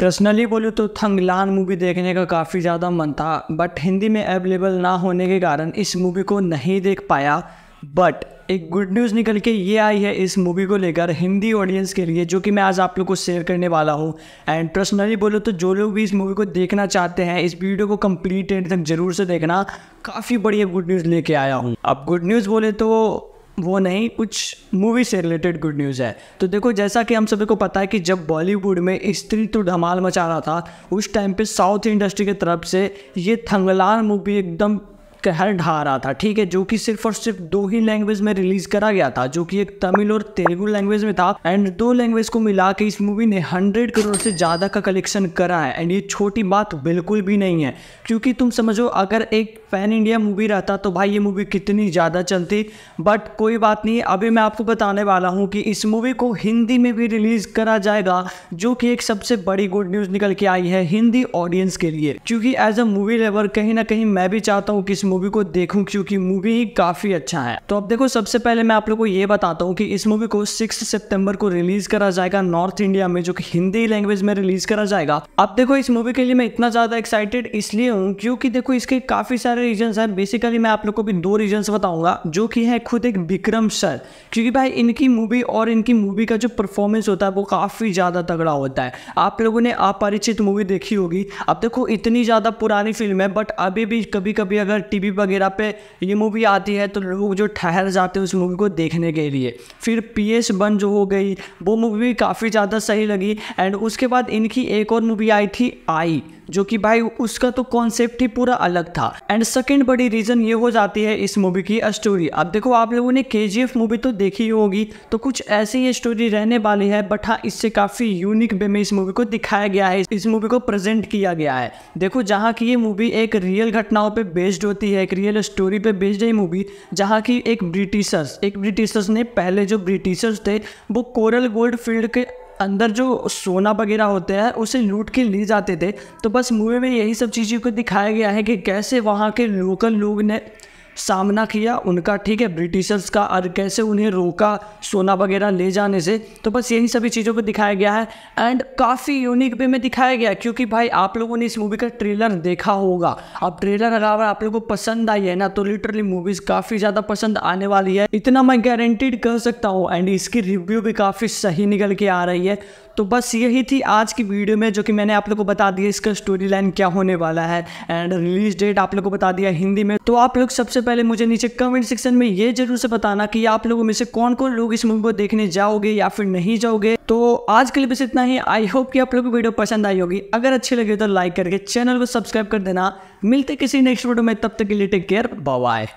personally बोलूँ तो थंगलान movie देखने का काफ़ी ज़्यादा मन था बट हिंदी में अवेलेबल ना होने के कारण इस मूवी को नहीं देख पाया बट एक गुड न्यूज़ निकल के ये आई है इस मूवी को लेकर हिंदी ऑडियंस के लिए जो कि मैं आज आप लोग को शेयर करने वाला हूँ एंड पर्सनली बोलो तो जो लोग भी इस मूवी को देखना चाहते हैं इस वीडियो को कम्प्लीट एंड तक जरूर से देखना काफ़ी बढ़िया गुड न्यूज़ लेके आया हूँ अब गुड न्यूज़ बोले तो वो नहीं कुछ मूवी से रिलेटेड गुड न्यूज़ है तो देखो जैसा कि हम सभी को पता है कि जब बॉलीवुड में स्त्री तो धमाल मचा रहा था उस टाइम पे साउथ इंडस्ट्री की तरफ से ये थंगलार मूवी एकदम कहर ढा रहा था ठीक है जो कि सिर्फ और सिर्फ दो ही लैंग्वेज में रिलीज करा गया था जो कि एक तमिल और तेलुगु लैंग्वेज में था एंड दो लैंग्वेज को मिला के इस मूवी ने हंड्रेड करोड़ से ज़्यादा का कलेक्शन करा है एंड ये छोटी बात बिल्कुल भी नहीं है क्योंकि तुम समझो अगर एक पैन इंडिया मूवी रहता तो भाई ये मूवी कितनी ज़्यादा चलती बट कोई बात नहीं अभी मैं आपको बताने वाला हूँ कि इस मूवी को हिंदी में भी रिलीज़ करा जाएगा जो कि एक सबसे बड़ी गुड न्यूज़ निकल के आई है हिंदी ऑडियंस के लिए क्योंकि एज अ मूवी लेवर कहीं ना कहीं मैं भी चाहता हूँ कि इस मूवी को देखूं क्योंकि मूवी काफ़ी अच्छा है तो अब देखो सबसे पहले मैं आप लोगों को ये बताता हूँ कि इस मूवी को 6 सितंबर को रिलीज करा जाएगा नॉर्थ इंडिया में जो कि हिंदी लैंग्वेज में रिलीज करा जाएगा अब देखो इस मूवी के लिए मैं इतना ज़्यादा एक्साइटेड इसलिए हूँ क्योंकि देखो इसके काफ़ी सारे रीजन है बेसिकली मैं आप लोग को भी दो रीजन बताऊंगा जो की है खुद एक विक्रम सर क्योंकि भाई इनकी मूवी और इनकी मूवी का जो परफॉर्मेंस होता है वो काफ़ी ज़्यादा तगड़ा होता है आप लोगों ने अपरिचित मूवी देखी होगी अब देखो इतनी ज़्यादा पुरानी फिल्म है बट अभी भी कभी कभी अगर टी टीवी वगैरह पे ये मूवी आती है तो लोग जो ठहर जाते हैं उस मूवी को देखने के लिए फिर पी एस वन जो हो गई वो मूवी काफ़ी ज़्यादा सही लगी एंड उसके बाद इनकी एक और मूवी आई थी आई जो कि भाई उसका तो कॉन्सेप्ट ही पूरा अलग था एंड सेकेंड बड़ी रीजन ये हो जाती है इस मूवी की स्टोरी अब देखो आप लोगों ने के मूवी तो देखी होगी तो कुछ ऐसी ही स्टोरी रहने वाली है बट हाँ इससे काफ़ी यूनिक वे में इस मूवी को दिखाया गया है इस मूवी को प्रेजेंट किया गया है देखो जहाँ की ये मूवी एक रियल घटनाओं पर बेस्ड होती है एक रियल स्टोरी पर बेस्ड है मूवी जहाँ की एक ब्रिटिशर्स एक ब्रिटिशर्स ने पहले जो ब्रिटिशर्स थे वो कोरल गोल्ड फील्ड के अंदर जो सोना वगैरह होते हैं उसे लूट के ले जाते थे तो बस मूवी में यही सब चीज़ों को दिखाया गया है कि कैसे वहाँ के लोकल लोग ने सामना किया उनका ठीक है ब्रिटिशर्स का और कैसे उन्हें रोका सोना वगैरह ले जाने से तो बस यही सभी चीज़ों पर दिखाया गया है एंड काफ़ी यूनिक वे में दिखाया गया क्योंकि भाई आप लोगों ने इस मूवी का ट्रेलर देखा होगा अब ट्रेलर अगर आप लोगों को पसंद आई है ना तो लिटरली मूवीज़ काफ़ी ज़्यादा पसंद आने वाली है इतना मैं गारंटीड कह सकता हूँ एंड इसकी रिव्यू भी काफ़ी सही निकल के आ रही है तो बस यही थी आज की वीडियो में जो कि मैंने आप लोग को बता दिया इसका स्टोरी लाइन क्या होने वाला है एंड रिलीज डेट आप लोग को बता दिया हिंदी में तो आप लोग सबसे पहले मुझे नीचे कमेंट सेक्शन में ये जरूर से बताना कि आप लोगों में से कौन कौन लोग इस मूवी को देखने जाओगे या फिर नहीं जाओगे तो आज के लिए बस इतना ही आई होप कि आप लोग को वीडियो पसंद आई होगी अगर अच्छी लगे तो लाइक करके चैनल को सब्सक्राइब कर देना मिलते किसी नेक्स्ट वीडियो में तब तक के लिए टेक केयर बाय